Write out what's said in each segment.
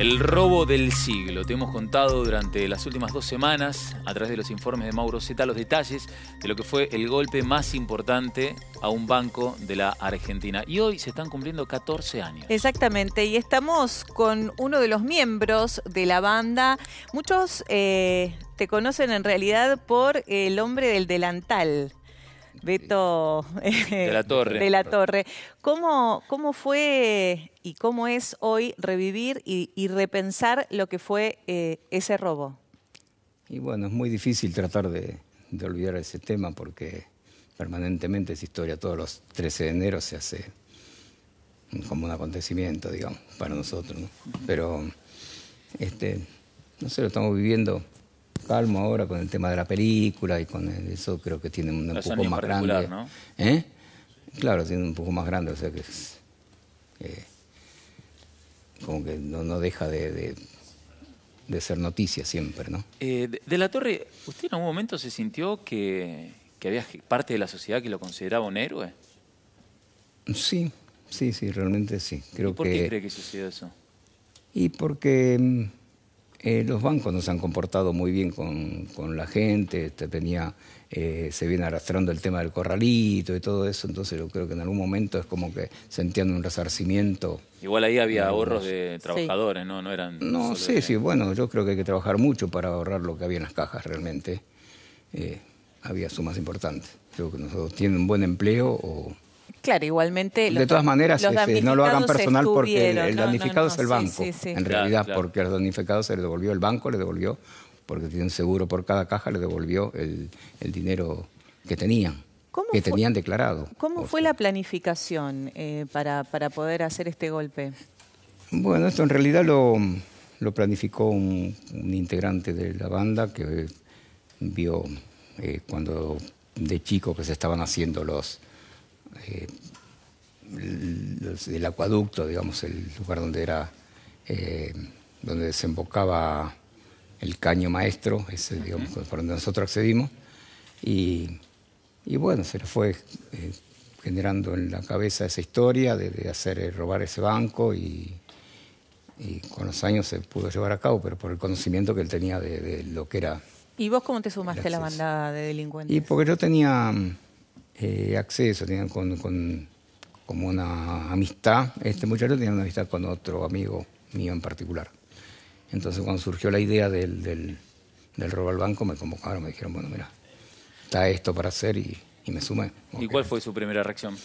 El robo del siglo. Te hemos contado durante las últimas dos semanas, a través de los informes de Mauro Zeta, los detalles de lo que fue el golpe más importante a un banco de la Argentina. Y hoy se están cumpliendo 14 años. Exactamente, y estamos con uno de los miembros de la banda. Muchos eh, te conocen en realidad por el hombre del delantal. Beto de la Torre. De la Torre. ¿Cómo, ¿Cómo, fue y cómo es hoy revivir y, repensar lo que fue eh, ese robo? Y bueno, es muy difícil tratar de, olvidar ese tema porque permanentemente es historia. Todos los 13 de enero se hace como un acontecimiento, digamos, para nosotros. Pero este, no sé, lo estamos viviendo calmo ahora con el tema de la película y con eso creo que tiene un poco más grande. ¿no? ¿Eh? Claro, tiene un poco más grande, o sea que eh, como que no, no deja de, de, ser noticia siempre, ¿no? Eh, de, la Torre, ¿usted en algún momento se sintió que, había parte de la sociedad que lo consideraba un héroe? Sí, sí, sí, realmente sí. Creo ¿Y ¿Por qué cree que sucedió eso? Y porque mm, eh, los bancos no se han comportado muy bien con, con la gente, este, tenía, eh, se viene arrastrando el tema del corralito y todo eso, entonces yo creo que en algún momento es como que sentían un resarcimiento. Igual ahí había eh, ahorros de trabajadores, ¿no? No, eran no sí, sí, bueno, yo creo que hay que trabajar mucho para ahorrar lo que había en las cajas realmente. había sumas importantes. Creo que nosotros tienen un buen empleo o Claro, igualmente. de todas maneras, este, no lo hagan personal porque el, damnificado es el banco. en realidad, porque al damnificado se le devolvió el banco, le devolvió, porque tienen seguro por cada caja, le devolvió el, dinero que tenían. que tenían declarado. ¿Cómo fue la planificación eh, para, para poder hacer este golpe? Bueno, esto en realidad lo, planificó un, integrante de la banda que vio eh, cuando de chico que se estaban haciendo los, eh, del el, acueducto, digamos, el lugar donde era, eh, donde desembocaba el caño maestro, ese, digamos, por donde nosotros accedimos. Y, bueno, se le fue eh, generando en la cabeza esa historia de, hacer robar ese banco y, con los años se pudo llevar a cabo, pero por el conocimiento que él tenía de, de lo que era. ¿Y vos cómo te sumaste a la banda de delincuentes? Y porque yo tenía eh, acceso, tenían con, con, como una amistad, este muchacho tenía una amistad con otro amigo mío en particular. Entonces cuando surgió la idea del, del, robo al banco, me convocaron, me dijeron, bueno, mira, está esto para hacer y, me sumé. ¿Y cuál fue su primera reacción?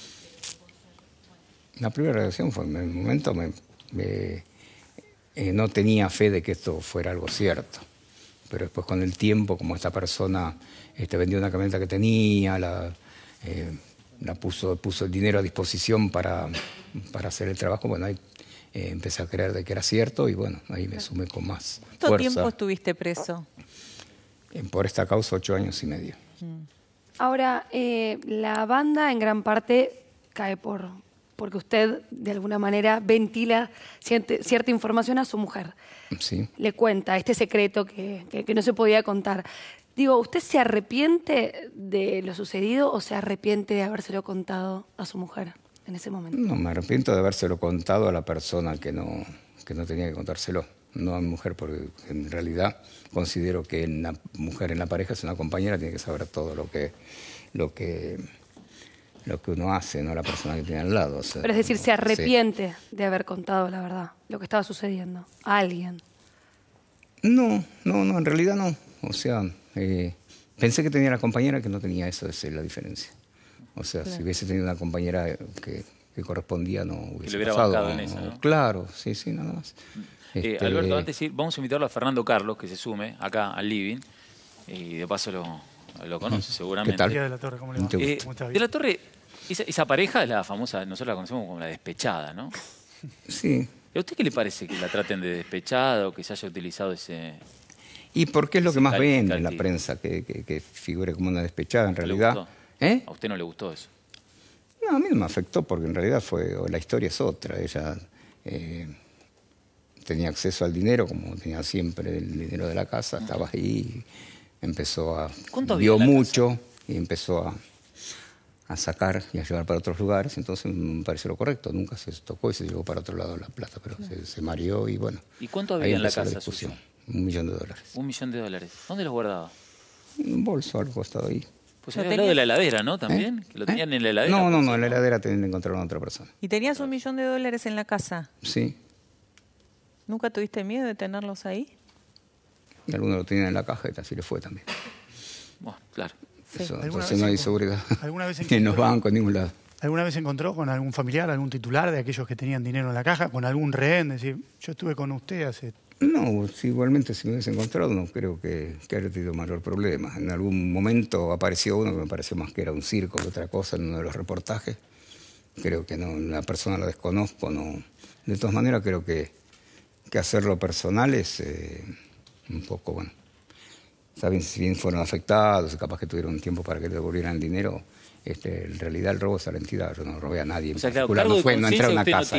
La primera reacción fue, en el momento me, eh, no tenía fe de que esto fuera algo cierto. Pero después con el tiempo, como esta persona este, vendió una camioneta que tenía, la, eh, la puso, puso dinero a disposición para, para hacer el trabajo. Bueno, ahí eh, empecé a creer de que era cierto y bueno, ahí me sumé con más. ¿Cuánto tiempo estuviste preso? por esta causa, ocho años y medio. Mm. Ahora, eh, la banda en gran parte cae por, porque usted de alguna manera ventila cierta información a su mujer. Sí. Le cuenta este secreto que, no se podía contar. Digo, ¿usted se arrepiente de lo sucedido o se arrepiente de habérselo contado a su mujer en ese momento? No, me arrepiento de habérselo contado a la persona que no, que no tenía que contárselo, no a mi mujer, porque en realidad considero que la mujer en la pareja es una compañera, tiene que saber todo lo que... Lo que lo que uno hace, no la persona que tiene al lado. Pero es decir, se arrepiente de haber contado la verdad, lo que estaba sucediendo, a alguien. No, no, no, en realidad no. O sea, eh, pensé que tenía la compañera que no tenía eso, esa es la diferencia. O sea, si hubiese tenido una compañera que, correspondía, no hubiese hubiera pasado. En Claro, sí, sí, nada más. Eh, este, Alberto, antes vamos a invitarlo a Fernando Carlos, que se sume acá al living, y de paso lo, conoce mm. seguramente. ¿Qué tal? De la Torre, le eh, de la Torre esa, pareja es la famosa, nosotros la conocemos como la despechada, ¿no? Sí. ¿A usted qué le parece que la traten de despechada o que se haya utilizado ese, ¿Y por qué es lo que más vende en la prensa, que, figure como una despechada en realidad? ¿Eh? ¿A usted no le gustó eso? No, a mí me afectó porque en realidad fue, la historia es otra. Ella eh, tenía acceso al dinero, como tenía siempre el dinero de la casa, estaba ahí, empezó a... ¿Cuánto vio mucho y empezó a a sacar y a llevar para otros lugares, entonces me pareció lo correcto. Nunca se tocó y se llevó para otro lado la plata, pero se, mareó y bueno. ¿Y cuánto había en la casa? Un millón de dólares. Un millón de dólares. ¿Dónde los guardaba? En un bolso al costado ahí. Pues había de la heladera, ¿no? ¿Eh? También. lo tenían en la heladera. No, no, no, en la heladera tenían que encontrar a otra persona. ¿Y tenías un millón de dólares en la casa? Sí. ¿Nunca tuviste miedo de tenerlos ahí? Y algunos lo tenían en la caja y así le fue también. Bueno, claro. Eso, no hay seguridad. ¿Alguna vez en los bancos, en ningún lado. ¿Alguna vez encontró con algún familiar, algún titular de aquellos que tenían dinero en la caja, con algún rehén? Decir, yo estuve con usted hace. No, igualmente si me hubiese encontrado, no creo que, haya tenido mayor problema. En algún momento apareció uno que me pareció más que era un circo que otra cosa en uno de los reportajes. Creo que no, la persona la desconozco, no. De todas maneras, creo que, que hacerlo personal es eh, un poco, bueno, saben si bien fueron afectados, capaz que tuvieron tiempo para que le devolvieran el dinero. Este, en realidad el robo es a la entidad, yo no robé a nadie. en no una casa,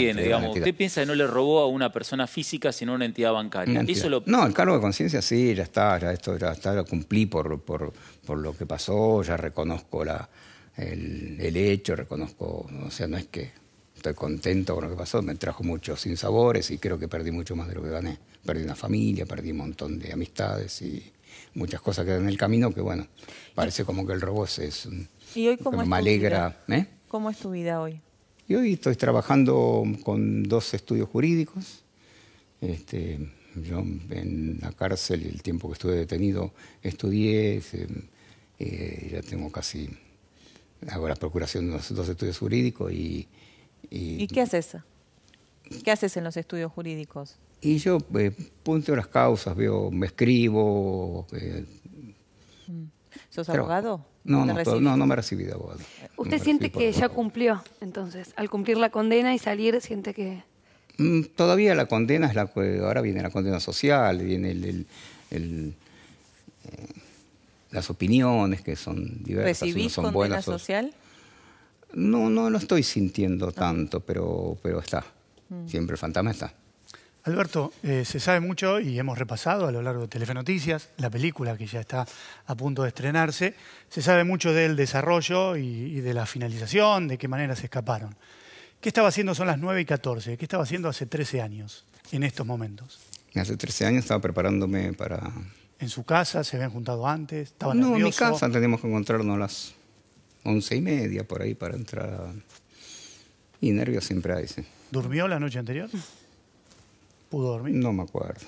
Usted piensa que no le robó a una persona física, sino a una entidad bancaria. No, el cargo de conciencia sí, ya está, ya esto ya está, lo cumplí por, lo que pasó, ya reconozco la, el, hecho, reconozco, o sea, no es que estoy contento con lo que pasó, me trajo muchos sinsabores y creo que perdí mucho más de lo que gané. Perdí una familia, perdí un montón de amistades y muchas cosas quedan en el camino que, bueno, parece como que el robot es... ¿Y hoy cómo es me alegra. ¿eh? ¿Cómo es tu vida hoy? Yo hoy estoy trabajando con dos estudios jurídicos. Este, yo en la cárcel, el tiempo que estuve detenido, estudié, eh, ya tengo casi, hago la procuración de dos estudios jurídicos y... ¿Y, ¿Y qué haces? ¿Qué haces en los estudios jurídicos? Y yo eh, punto las causas, veo, me escribo. Eh, mm. ¿Sos abogado? No no, me ha recibido abogado. ¿Usted siente que ya cumplió, entonces? Al cumplir la condena y salir, siente que... Mm, todavía la condena es la Ahora viene la condena social, viene el, eh, las opiniones que son diversas. ¿Recibís son condena social? No, no lo estoy sintiendo tanto, pero, pero está. Mm. Siempre el fantasma está. Alberto, eh, se sabe mucho y hemos repasado a lo largo de Noticias, la película que ya está a punto de estrenarse, se sabe mucho del desarrollo y, de la finalización, de qué manera se escaparon. ¿Qué estaba haciendo? Son las 9 y 14. ¿Qué estaba haciendo hace 13 años, en estos momentos? Hace 13 años estaba preparándome para... ¿En su casa? ¿Se habían juntado antes? ¿Estaba no, en mi casa teníamos que encontrarnos a las once y media por ahí para entrar. Y nervios siempre hay, sí. ¿Durmió la noche anterior? pudo dormir? No me acuerdo.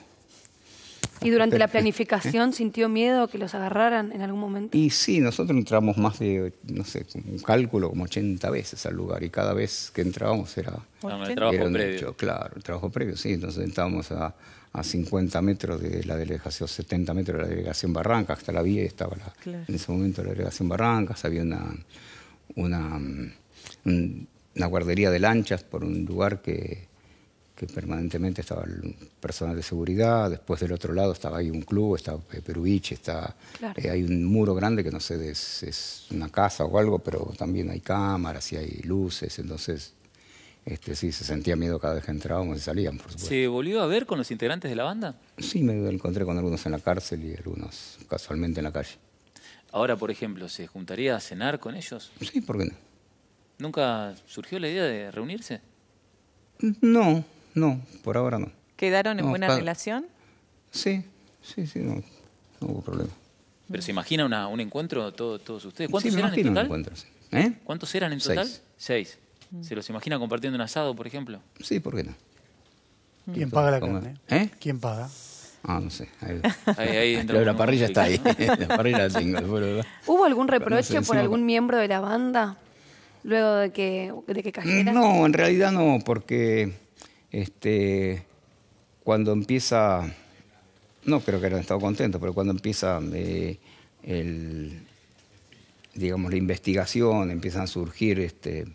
¿Y durante eh, la eh, planificación eh. sintió miedo que los agarraran en algún momento? Y sí, nosotros entramos más de, no sé, un cálculo como 80 veces al lugar y cada vez que entrábamos era... bueno ah, el trabajo previo. claro, el trabajo previo, sí. Entonces estábamos a, 50 metros de la delegación, 70 metros de la delegación barranca, hasta la vía estaba en ese momento la delegación Barrancas, había una, una mm, guardería de lanchas por un lugar que que permanentemente el personal de seguridad, después del otro lado estaba ahí un club, está Peruvich, está, hay un muro grande que no sé si es, una casa o algo, pero también hay cámaras y hay luces, entonces este, sí, se sentía miedo cada vez que entrábamos y salían por supuesto. ¿Se volvió a ver con los integrantes de la banda? Sí, me encontré con algunos en la cárcel y algunos casualmente en la calle. Ahora, por ejemplo, ¿se juntaría a cenar con ellos? Sí, ¿por qué no? ¿Nunca surgió la idea de reunirse? No, no, por ahora no. ¿Quedaron en buena relación? Sí, sí, sí, no, no hubo problema. ¿Pero se imagina un encuentro todos, todos ustedes? ¿Cuántos eran en total? Sí. ¿Eh? ¿Cuántos eran en total? Seis. Mm. ¿Se los imagina compartiendo un asado, por ejemplo? Sí, ¿por qué no? Mm. ¿Quién paga la comida? carne? ¿Eh? ¿Quién paga? Ah, no sé. Ahí, ahí, la parrilla está ahí. la parrilla la tengo. ¿Hubo algún reproche por algún miembro de la banda luego de que, de que No, en realidad no, porque este, cuando empieza, no creo que hayan estado contentos, pero cuando empieza eh, el, digamos, la investigación, empiezan a surgir, este,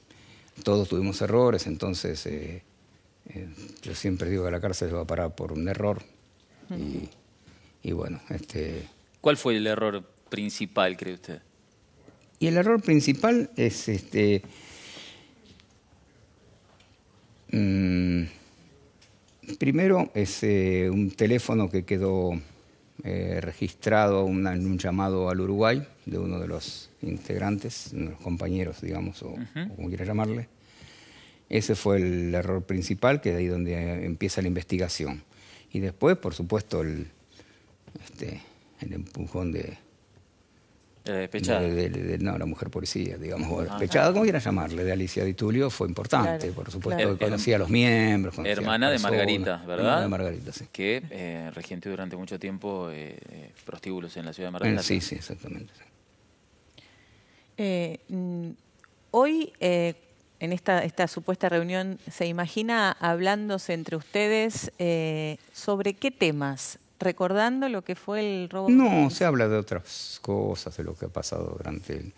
todos tuvimos errores, entonces eh, eh, yo siempre digo que la cárcel se va a parar por un error. y, y, bueno, este. ¿Cuál fue el error principal, cree usted? Y el error principal es este. Mm, Primero es eh, un teléfono que quedó eh, registrado en un llamado al Uruguay de uno de los integrantes, de los compañeros, digamos, o, como quiera llamarle. Ese fue el error principal, que es ahí donde eh, empieza la investigación. Y después, por supuesto, el este, empujón de, de, no, la mujer policía, digamos. Ah, Pechado, como quieran llamarle, de Alicia Di Tulio fue importante, por supuesto. Conocía a los miembros. Hermana de Margarita, ¿verdad? Hermana de Margarita, sí. Que eh, durante mucho tiempo eh, eh, prostíbulos en la ciudad de Margarita. Eh, sí, sí, exactamente. Mm, hoy, en esta, esta supuesta reunión, ¿se imagina hablándose entre ustedes sobre qué temas recordando lo que fue el robo? No, se habla de otras cosas, de lo que ha pasado durante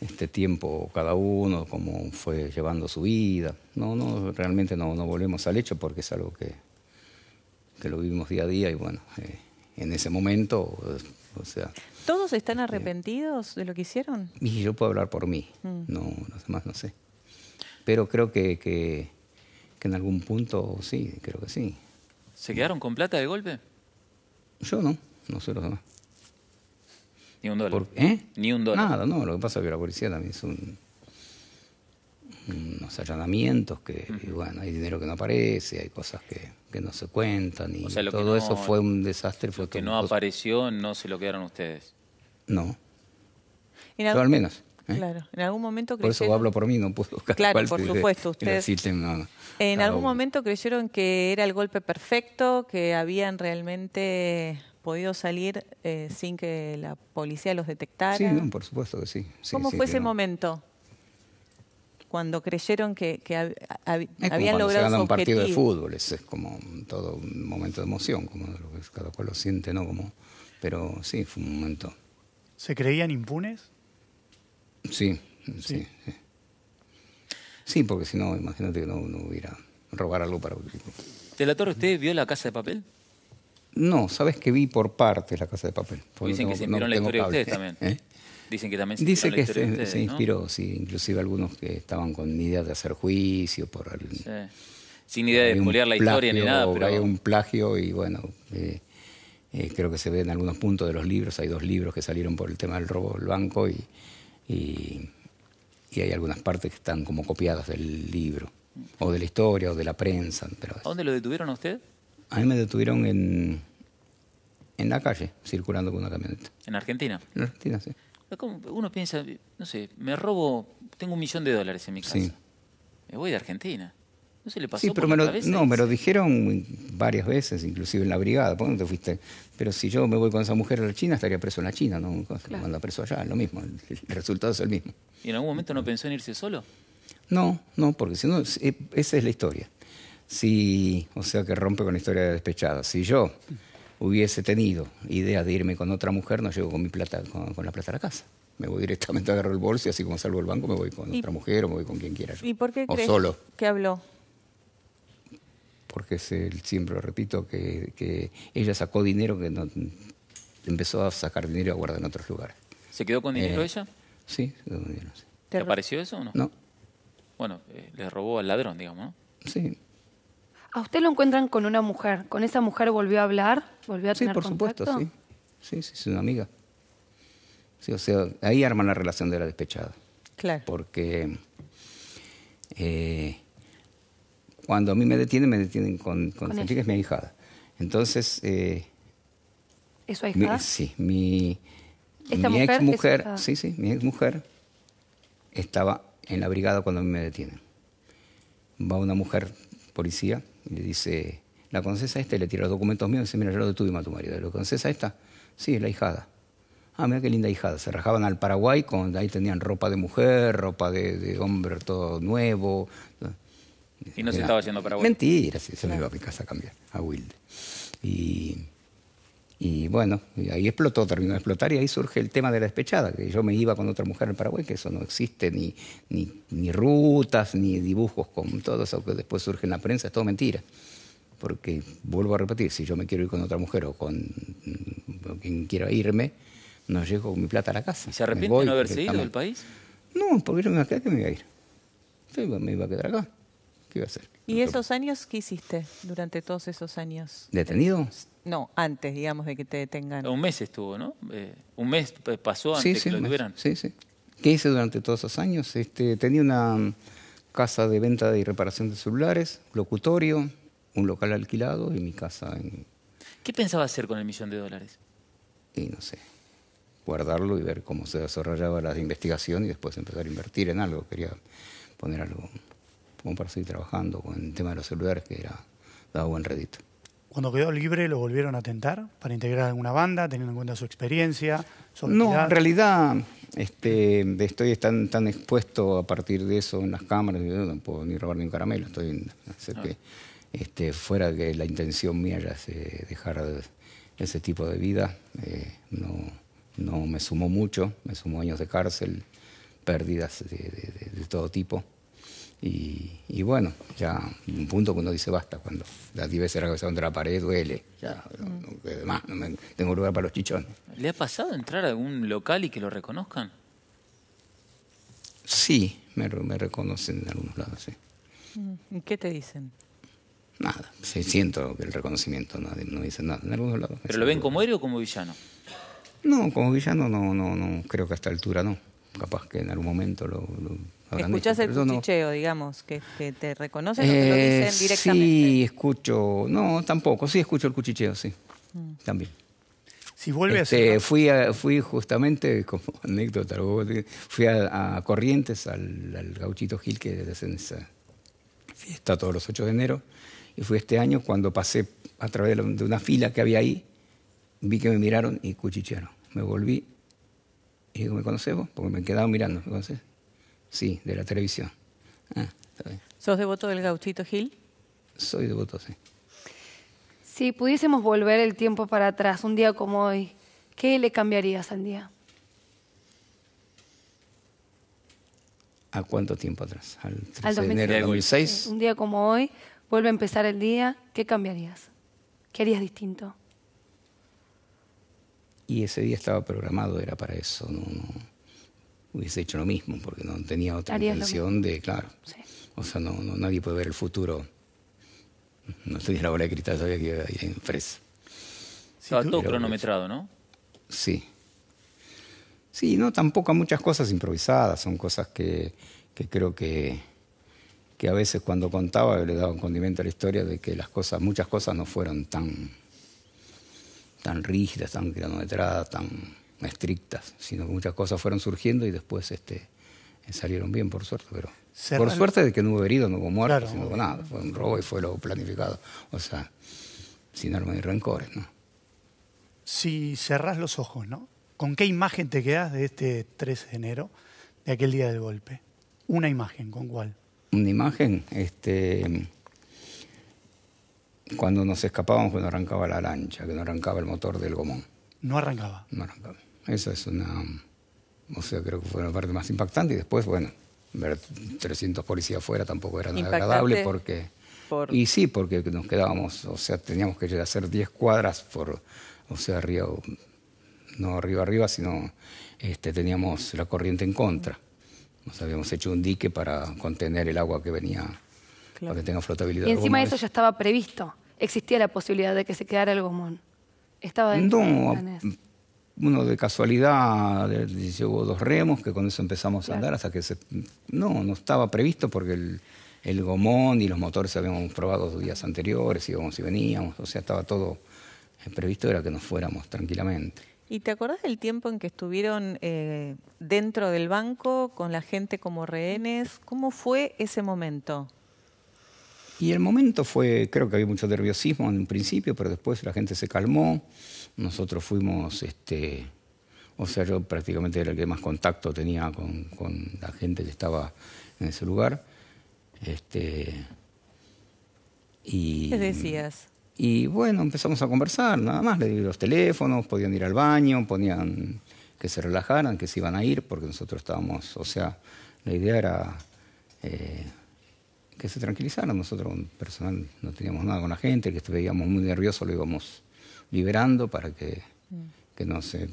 este tiempo cada uno, cómo fue llevando su vida. No, no, realmente no, no volvemos al hecho porque es algo que, que lo vivimos día a día y bueno, eh, en ese momento, o sea... ¿Todos están este, arrepentidos de lo que hicieron? Y yo puedo hablar por mí, mm. no, los demás no sé. Pero creo que, que, que en algún punto sí, creo que sí. ¿Se quedaron con plata de golpe? Yo no, no sé los demás. Ni un dólar. ¿Eh? Ni un dólar. Nada, no. Lo que pasa es que la policía también es un unos allanamientos que, bueno, hay dinero que no aparece, hay cosas que, no se cuentan y todo eso fue un desastre. Fue que no apareció no se lo quedaron ustedes. No. pero al menos. ¿Eh? Claro, en algún momento creyeron... Por eso hablo por mí, no puedo Claro, por supuesto, ustedes... en algún momento creyeron que era el golpe perfecto, que habían realmente podido salir eh, sin que la policía los detectara. Sí, por supuesto que sí. ¿Cómo fue ese momento? Cuando creyeron que, que es habían logrado se gana un partido de fútbol, es, como todo un momento de emoción, como lo que cada cual lo siente, ¿no? Como, pero sí, fue un momento. ¿Se creían impunes? Sí, sí. Sí, sí. porque si no, imagínate que no, no hubiera robar algo para otro tipo. ¿De la Torre usted vio la casa de papel? No, sabes que vi por partes la casa de papel. Dicen que se inspiró en la historia de ustedes también. ¿eh? Dicen que también se inspiró la historia ustedes, se inspiró, sí, inclusive algunos que estaban con ideas de hacer juicio por Sí. Sin idea de espolear la historia ni nada, pero. Hay un plagio y bueno. Eh, eh, creo que se ve en algunos puntos de los libros. Hay dos libros que salieron por el tema del robo del banco y, y, y hay algunas partes que están como copiadas del libro, o de la historia, o de la prensa. Pero ¿A dónde lo detuvieron a usted? A mí me detuvieron en, en la calle, circulando con una camioneta. ¿En Argentina? En Argentina, sí. Uno piensa, no sé, me robo, tengo un millón de dólares en mi casa. Sí. Me voy de Argentina. ¿No sí, me lo, No, me dijeron varias veces, inclusive en la brigada. ¿Por te fuiste? Pero si yo me voy con esa mujer a la China, estaría preso en la China, ¿no? Claro. Manda preso allá, lo mismo. El resultado es el mismo. ¿Y en algún momento no pensó en irse solo? No, no, porque si no, e, esa es la historia. Si, o sea que rompe con la historia de despechada. Si yo hubiese tenido idea de irme con otra mujer, no llego con mi plata, con, la plata a la casa me voy directamente, a agarro el bolso y así como salgo del banco me voy con otra mujer o me voy con quien quiera. Yo. ¿Y por qué o crees solo. que habló? porque es el, siempre repito que, ella sacó dinero que empezó a sacar dinero y a guardar en otros lugares. ¿Se quedó con dinero eh, ella? Sí, se quedó con dinero. ¿Te, pareció apareció eso o no? No. Bueno, eh, le robó al ladrón, digamos, ¿no? Sí. ¿A usted lo encuentran con una mujer? ¿Con esa mujer volvió a hablar? ¿Volvió a tener contacto? Sí, por supuesto, sí. Sí, sí, es una amiga. Sí, o sea, ahí arman la relación de la despechada. Claro. Porque eh, cuando a mí me detienen, me detienen con, con, es mi hijada. Entonces... Eh, ¿Es su sí, mi, mujer ex mujer, sí, sí, mi ex mujer estaba en la brigada cuando a mí me detienen. Va una mujer policía y le dice, ¿la concesa a esta? Y le tira los documentos míos y dice, mira, yo lo detuve a tu marido. La concesa a esta? Sí, es la hijada. Ah, mira qué linda hijada. Se rajaban al Paraguay, con, ahí tenían ropa de mujer, ropa de hombre todo nuevo. Y no se estaba haciendo para Mentira, sí, se me iba a mi casa a cambiar, a Wilde. Y, y bueno, ahí explotó, terminó de explotar y ahí surge el tema de la despechada, que yo me iba con otra mujer en Paraguay, que eso no existe, ni, ni, rutas, ni dibujos con todo eso que después surge en la prensa, es todo mentira porque vuelvo a repetir, si yo me quiero ir con otra mujer o con mm, quien quiera irme, no llego con mi plata a la casa. se arrepiente de no haberse ido del país? No, porque yo me iba que me iba a ir. me iba a quedar acá. ¿Qué iba a hacer? ¿Y esos años qué hiciste durante todos esos años? ¿Detenido? No, antes, digamos, de que te detengan. Un mes estuvo, ¿no? Eh, un mes pasó antes de que lo tuvieran. Sí, sí. ¿Qué hice durante todos esos años? Este, tenía una mm, casa de venta y reparación de celulares, locutorio, un local alquilado y mi casa en... ¿Qué pensaba hacer con el millón de dólares? Y no sé, guardarlo y ver cómo se desarrollaba la investigación y después empezar a invertir en algo. Quería poner algo para seguir trabajando con el tema de los celulares, que era, daba buen redito. Cuando quedó libre, ¿lo volvieron a tentar para integrar alguna banda, teniendo en cuenta su experiencia? no, en realidad este, estoy tan, expuesto a partir de eso en las cámaras, no puedo ni robar ni un caramelo, estoy en, hacer ah. que, este, fuera que la intención mía ya es dejar ese tipo de vida, eh, no, me sumó mucho, me sumó años de cárcel, pérdidas de todo tipo. Y, bueno, ya un punto que uno dice basta, cuando la 10 se la cabeza contra la pared duele, ya, mm. no, tengo lugar para los chichones. ¿Le ha pasado entrar a algún local y que lo reconozcan? Sí, me, reconocen en algunos lados, sí. Mm, ¿Y qué te dicen? Nada, sí, siento el reconocimiento, no dicen nada, en algunos lados. ¿Pero lo ven como héroe o como villano? No, como villano no, no, no, creo que a esta altura no capaz que en algún momento lo, lo habrán el cuchicheo, digamos, que, te reconocen o te lo eh, dicen directamente? Sí, escucho, no, tampoco, sí escucho el cuchicheo, sí, mm. también. Si vuelve a... Este, fui, fui justamente, como anécdota, fui a, a Corrientes, al, al, gauchito Gil, que hacen esa fiesta todos los 8 de enero, y fui este año cuando pasé a través de una fila que había ahí, vi que me miraron y cuchichearon. Me volví y digo, ¿me conoces vos? Porque me he quedado mirando, ¿me conoces? Sí, de la televisión. Ah, ¿Sos devoto del gauchito Gil? Soy devoto, sí. Si pudiésemos volver el tiempo para atrás, un día como hoy, ¿qué le cambiarías al día? ¿A cuánto tiempo atrás? Al de enero 2006. un día como hoy, vuelve a empezar el día, ¿qué cambiarías? ¿Qué harías distinto? Y ese día estaba programado, era para eso. No, hubiese hecho lo mismo, porque no tenía otra intención de, claro. O sea, no, nadie puede ver el futuro. No tenía la bola de cristal, sabía que iba a ir Estaba todo cronometrado, ¿no? Sí. Sí, no, tampoco muchas cosas improvisadas, son cosas que, que creo que, que a veces cuando contaba le daba un condimento a la historia de que las cosas, muchas cosas no fueron tan tan rígidas, tan cronometradas, tan estrictas, sino que muchas cosas fueron surgiendo y después este, eh, salieron bien, por suerte, pero por suerte de que no hubo heridos, no hubo muertos, no hubo nada, fue un robo y fue lo planificado, o sea, sin armas ni rencores, ¿no? Si cerrás los ojos, ¿no? ¿Con qué imagen te quedas de este 13 de enero, de aquel día del golpe? Una imagen, ¿con cuál? Una imagen, este cuando nos escapábamos cuando pues arrancaba la lancha, que no arrancaba el motor del gomón. No arrancaba. No arrancaba. Esa es una, o sea, creo que fue la parte más impactante y después, bueno, ver 300 policías afuera tampoco era nada agradable porque... Y sí, porque nos quedábamos, o sea, teníamos que a hacer 10 cuadras por, o sea, arriba, no arriba arriba, sino este, teníamos la corriente en contra. Nos habíamos hecho un dique para contener el agua que venía, para que tenga flotabilidad. Y encima de eso ya estaba previsto existía la posibilidad de que se quedara el Gomón. Estaba dentro no, uno de casualidad llegó dos remos, que con eso empezamos a andar hasta que se... No, no estaba previsto porque el, gomón y los motores habíamos probado dos días anteriores, íbamos y veníamos, o sea, estaba todo eh, previsto, era que nos fuéramos tranquilamente. ¿Y te acordás del tiempo en que estuvieron eh, dentro del banco con la gente como rehenes? ¿Cómo fue ese momento? Y el momento fue, creo que había mucho nerviosismo en un principio, pero después la gente se calmó. Nosotros fuimos, este, o sea, yo prácticamente era el que más contacto tenía con, la gente que estaba en ese lugar. Este, y, ¿Qué decías? Y bueno, empezamos a conversar, nada más. Le di los teléfonos, podían ir al baño, ponían que se relajaran, que se iban a ir, porque nosotros estábamos, o sea, la idea era eh, que se tranquilizaron, Nosotros, personal, no teníamos nada con la gente, que veíamos muy nervioso lo íbamos liberando para que, mm. que no se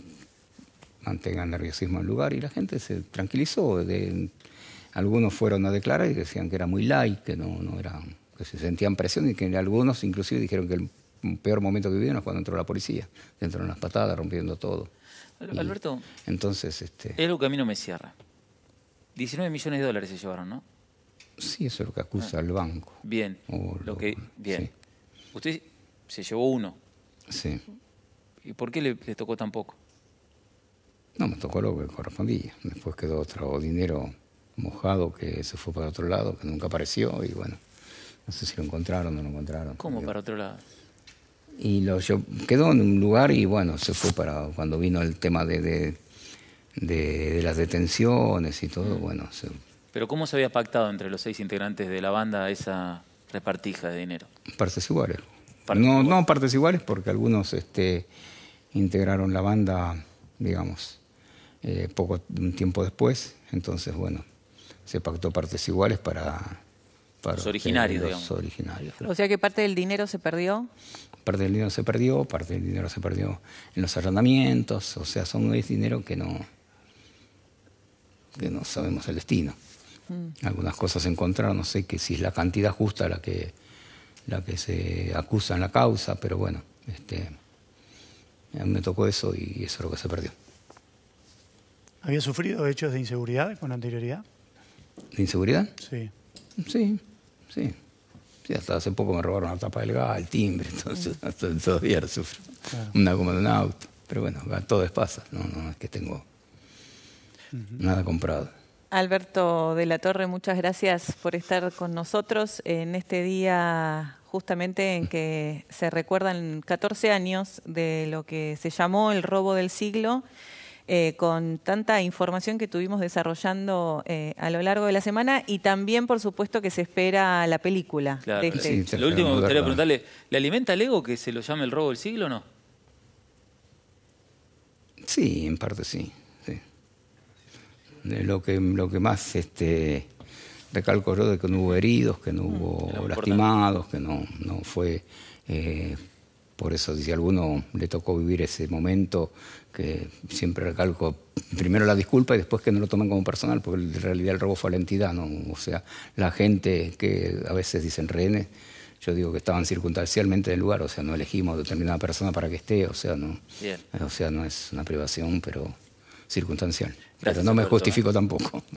mantenga el nerviosismo en el lugar. Y la gente se tranquilizó. algunos fueron a declarar y decían que era muy light, que no, no era, que se sentían presión y que algunos inclusive dijeron que el peor momento que vivieron es cuando entró la policía, dentro de unas patadas, rompiendo todo. Alberto, entonces, este... es algo a mí no me cierra. 19 millones de dólares se llevaron, ¿no? Sí, eso es lo que acusa al ah. el banco. Bien. lo, que, bien. Usted se llevó uno. Sí. ¿Y por qué le, tocó tan poco? No, me tocó lo que correspondía. Después quedó otro dinero mojado que se fue para otro lado, que nunca apareció y bueno, no sé si lo encontraron o no lo encontraron. ¿Cómo para otro lado? Y lo quedó en un lugar y bueno, se fue para cuando vino el tema de, de, de las detenciones y todo, mm. bueno, se pero ¿cómo se había pactado entre los seis integrantes de la banda esa repartija de dinero? Partes iguales. no, partes iguales porque algunos este, integraron la banda, digamos, eh, poco tiempo después. Entonces, bueno, se pactó partes iguales para... los originarios, O sea que parte del dinero se perdió. Parte del dinero se perdió, parte del dinero se perdió en los arrendamientos. O sea, son es dinero que no, que no sabemos el destino. Mm. Algunas cosas se encontraron, no sé que si es la cantidad justa la que, la que se acusa en la causa, pero bueno, este, a mí me tocó eso y eso es lo que se perdió. ¿Había sufrido hechos de inseguridad con anterioridad? ¿De inseguridad? Sí. Sí, sí. Sí, hasta hace poco me robaron la tapa del gas, el timbre, entonces mm. todavía sufro. Una goma de un auto. Pero bueno, todo es pasa, no, no es que tengo nada comprado. Alberto de la Torre, muchas gracias por estar con nosotros en este día justamente en que se recuerdan 14 años de lo que se llamó el robo del siglo, eh, con tanta información que tuvimos desarrollando eh, a lo largo de la semana y también, por supuesto, que se espera la película. Este lo último que me gustaría preguntarle, ¿le alimenta el ego que se lo llame el robo del siglo o no? Sí, en parte sí lo que, lo que más este, recalco yo de que no hubo heridos, que no mm, hubo lastimados, que no, no fue... Eh, por eso, si alguno le tocó vivir ese momento, que siempre recalco primero la disculpa y después que no lo tomen como personal, porque en realidad el robo fue a la entidad, ¿no? O sea, la gente que a veces dicen rehenes, yo digo que estaban circunstancialmente en el lugar, o sea, no elegimos determinada persona para que esté, o sea, no, o sea, no es una privación, pero circunstancial. Pero no me justifico tampoco.